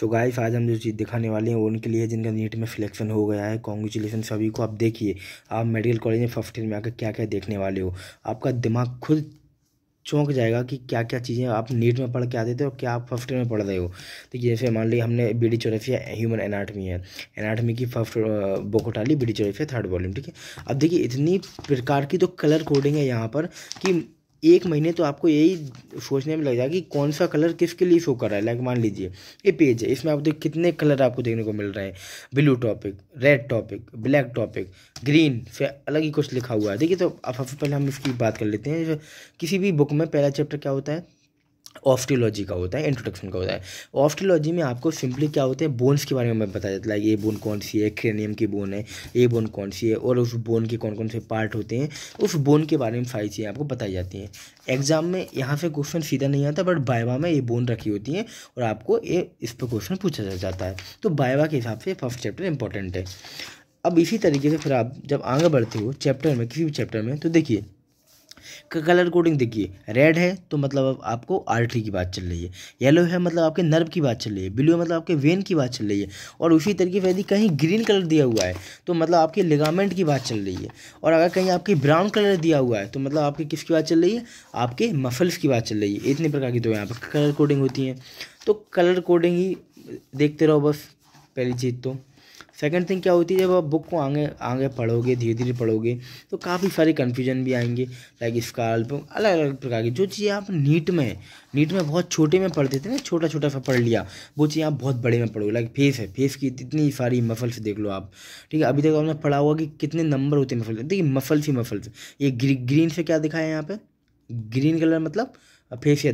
So guys आज हम जो चीज़ दिखाने वाले हैं उनके लिए जिनका नीट में सिलेक्शन हो गया है कॉन्ग्रेचुलेसन सभी को आप देखिए आप मेडिकल कॉलेज में फर्स्ट ईयर में आकर क्या क्या देखने वाले हो आपका दिमाग खुद चौंक जाएगा कि क्या क्या चीज़ें आप नीट में पढ़ के आते थे और क्या आप फर्स्ट ईयर में पढ़ रहे हो तो जैसे मान लीजिए हमने B D Chaurasia human anatomy है एनाटमी की फर्स्ट बुक उठा ली B D Chaurasia third volume ठीक है अब देखिए इतनी प्रकार की तो कलर कोडिंग है यहाँ पर कि एक महीने तो आपको यही सोचने में लग जाएगा कि कौन सा कलर किसके लिए शो कर रहा है लाइक मान लीजिए ये पेज है इसमें आप देख कितने कलर आपको देखने को मिल रहे हैं blue topic red topic black topic green फिर अलग ही कुछ लिखा हुआ है देखिए तो अब सबसे पहले हम इसकी बात कर लेते हैं किसी भी बुक में पहला चैप्टर क्या होता है ऑफ्टियोलॉजी का होता है इंट्रोडक्शन का होता है ऑफ्टियोलॉजी में आपको सिंपली क्या होता है बोन्स के बारे में बताया जाता है ये बोन कौन सी है क्रेनियम की बोन है ये बोन कौन सी है और उस बोन के कौन कौन से पार्ट होते हैं उस बोन के बारे में सारी चीज़ें आपको बताई जाती हैं एग्जाम में यहाँ से क्वेश्चन सीधा नहीं आता बट बायवा में ये बोन रखी होती है और आपको ये इस पर क्वेश्चन पूछा जाता है तो बायवा के हिसाब से फर्स्ट चैप्टर इंपॉर्टेंट है अब इसी तरीके से फिर आप जब आगे बढ़ते हो चैप्टर में किसी भी चैप्टर में तो देखिए कलर कोडिंग देखिए रेड है तो मतलब आपको आर्टरी की बात चल रही है येलो है मतलब आपके नर्व की बात चल रही है ब्लू मतलब आपके वेन की बात चल रही है और उसी तरीके से यदि कहीं ग्रीन कलर दिया हुआ है तो मतलब आपके लिगामेंट की बात चल रही है और अगर कहीं आपकी ब्राउन कलर दिया हुआ है तो मतलब आपकी किसकी बात चल रही है आपके मफल्स की बात चल रही है इतने प्रकार की तो यहाँ पर कलर कोडिंग होती है तो कलर कोडिंग ही देखते रहो बस पहली चीज़ तो सेकंड थिंग क्या होती है जब आप बुक को आगे आगे पढ़ोगे धीरे धीरे पढ़ोगे तो काफ़ी सारे कन्फ्यूजन भी आएंगे लाइक पर अलग अलग प्रकार की जो चीज़ें आप नीट में नीट में बहुत छोटे में पढ़ते थे ना छोटा छोटा सा पढ़ लिया वो चीज़ आप बहुत बड़े में पढ़ोगे लाइक फेस है फेस की इतनी सारी मसल्स देख लो आप ठीक है अभी तक आपने पढ़ा हुआ कि कितने नंबर होते हैं मसल्स देखिए मसल्स ही मसल्स ये ग्रीन से क्या दिखाया है यहाँ पर ग्रीन कलर मतलब फेस या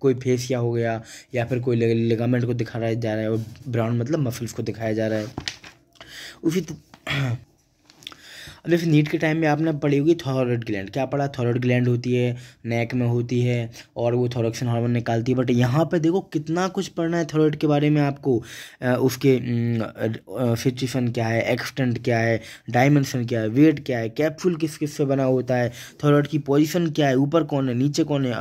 कोई फेस या हो गया या फिर कोई लिगामेंट को दिखाया जा रहा है और ब्राउन मतलब मसल्स को दिखाया जा रहा है O Vitor. अब जैसे नीट के टाइम में आपने पढ़ी होगी थॉरॉइड ग्लैंड क्या पढ़ा थॉरॉइड ग्लैंड होती है नेक में होती है और वो थॉरक्सन हार्मोन निकालती है बट यहाँ पर देखो कितना कुछ पढ़ना है थॉरॉइड के बारे में आपको उसके सिचुएसन क्या है एक्सटेंट क्या है डायमेंशन क्या है वेट क्या है कैप्सूल किस किस से बना होता है थॉरॉइड की पोजिशन क्या है ऊपर कौन है नीचे कौन है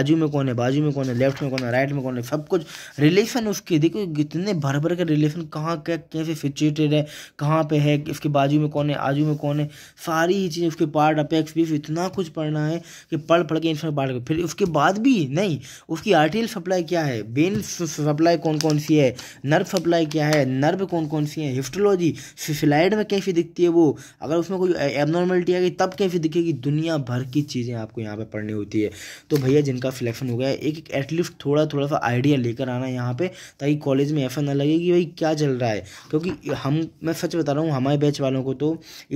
आजू में कौन है बाजू में कौन है लेफ्ट में कौन है राइट में कौन है सब कुछ रिलेशन उसके देखो कितने भर भर के रिलेशन कहाँ क्या कैसे सिचुएटेड है कहाँ पे है इसके बाजू में कौन है आजू में कौन कौन है सारी ही चीज़ें उसके पार्ट अपेक्स भी इतना कुछ पढ़ना है कि पढ़ पढ़ के इन्फॉर्म पार्ट कर फिर उसके बाद भी नहीं उसकी आर्टियल सप्लाई क्या है बेन सप्लाई कौन कौन सी है नर्व सप्लाई क्या है नर्व कौन कौन सी है हिस्टोलॉजी स्लाइड में कैसी दिखती है वो अगर उसमें कोई एबनॉर्मलिटी आ गई तब कैसी दिखेगी दुनिया भर की चीज़ें आपको यहाँ पर पढ़नी होती है तो भैया जिनका सिलेक्शन हो गया एक एटलीस्ट थोड़ा थोड़ा सा आइडिया लेकर आना यहाँ पे ताकि कॉलेज में ऐसा ना लगे कि भाई क्या चल रहा है क्योंकि हम मैं सच बता रहा हूँ हमारे बैच वालों को तो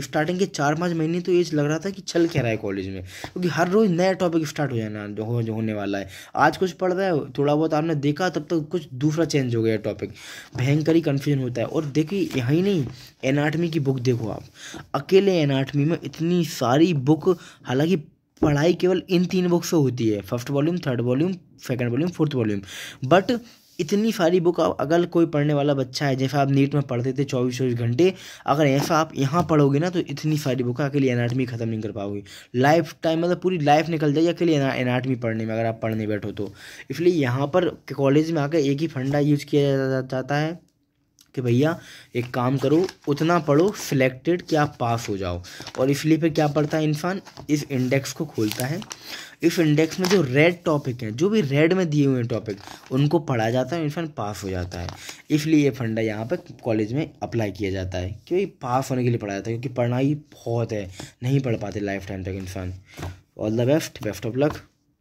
स्टार्ट स्टार्टिंग के चार पाँच महीने तो ये लग रहा था कि चल क्या रहा है कॉलेज में क्योंकि हर रोज़ नया टॉपिक स्टार्ट हो जाना जो, हो, जो होने वाला है आज कुछ पढ़ रहा है थोड़ा बहुत आपने देखा तब तक तो कुछ दूसरा चेंज हो गया टॉपिक भयंकर ही कन्फ्यूजन होता है और देखिए यहीं नहीं एनाटमी की बुक देखो आप अकेले एनाटमी में इतनी सारी बुक हालांकि पढ़ाई केवल इन तीन बुक से होती है first volume third volume second volume fourth volume but इतनी सारी बुक आप अगर कोई पढ़ने वाला बच्चा है जैसे आप नीट में पढ़ते थे चौबीस चौबीस घंटे अगर ऐसा आप यहाँ पढ़ोगे ना तो इतनी सारी बुक अकेले एनाटमी ख़त्म नहीं कर पाओगे लाइफ टाइम मतलब पूरी लाइफ निकल जाएगी अकेले एनाटमी पढ़ने में अगर आप पढ़ने बैठो तो इसलिए यहाँ पर कॉलेज में आकर एक ही फंडा यूज़ किया जाता है कि भैया एक काम करो उतना पढ़ो सिलेक्टेड कि आप पास हो जाओ और इसलिए फिर क्या पढ़ता है इंसान इस इंडेक्स को खोलता है इस इंडेक्स में जो रेड टॉपिक हैं जो भी रेड में दिए हुए हैं टॉपिक उनको पढ़ा जाता है इंसान पास हो जाता है इसलिए ये फंडा यहाँ पर कॉलेज में अप्लाई किया जाता है क्योंकि पास होने के लिए पढ़ा जाता है क्योंकि पढ़ाई बहुत है नहीं पढ़ पाते लाइफ टाइम तक इंसान all the best best of luck